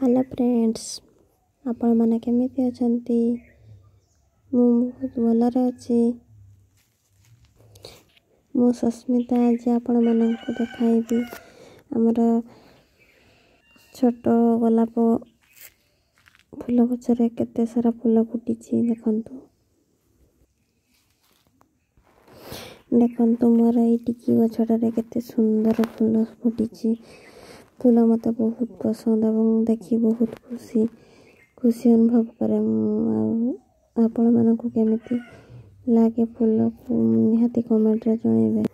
hello friends ଆପଣମାନେ କେମିତି ଅଛନ୍ତି ମୁଁ ବହୁତ ଭଲରେ ଅଛି ମୁଁ ସସ୍ମିତା ଆଜି ଆପଣମାନଙ୍କୁ ଦେଖାଇବି ଆମର ଛୋଟ ଗୋଲାପ ଫୁଲ ଗଛରେ କେତେ ସାରା ଫୁଲ ଫୁଟିଛି ଦେଖନ୍ତୁ ଦେଖନ୍ତୁ ମୋର ଏଇ ଟିକି ଗଛଟାରେ କେତେ ସୁନ୍ଦର ଫୁଲ ଫୁଟିଛି ତୁଲା ମୋତେ ବହୁତ ପସନ୍ଦ ଏବଂ ଦେଖି ବହୁତ ଖୁସି ଖୁସି ଅନୁଭବ କରେ ଆଉ ଆପଣମାନଙ୍କୁ କେମିତି ଲାଗେ ଫୁଲକୁ ନିହାତି କମେଣ୍ଟରେ ଜଣାଇବେ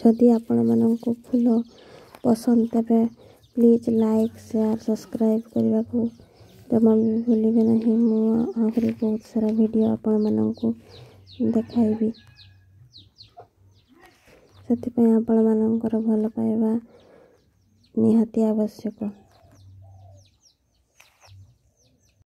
ଯଦି ଆପଣମାନଙ୍କୁ ଫୁଲ ପସନ୍ଦ ତେବେ ପ୍ଲିଜ୍ ଲାଇକ୍ ସେୟାର୍ ସବସ୍କ୍ରାଇବ୍ କରିବାକୁ ଜମା ବି ଭୁଲିବେ ନାହିଁ ମୁଁ ଆହୁରି ବହୁତ ସାରା ଭିଡ଼ିଓ ଆପଣମାନଙ୍କୁ ଦେଖାଇବି ସେଥିପାଇଁ ଆପଣମାନଙ୍କର ଭଲ ପାଇବା ନିହାତି ଆବଶ୍ୟକ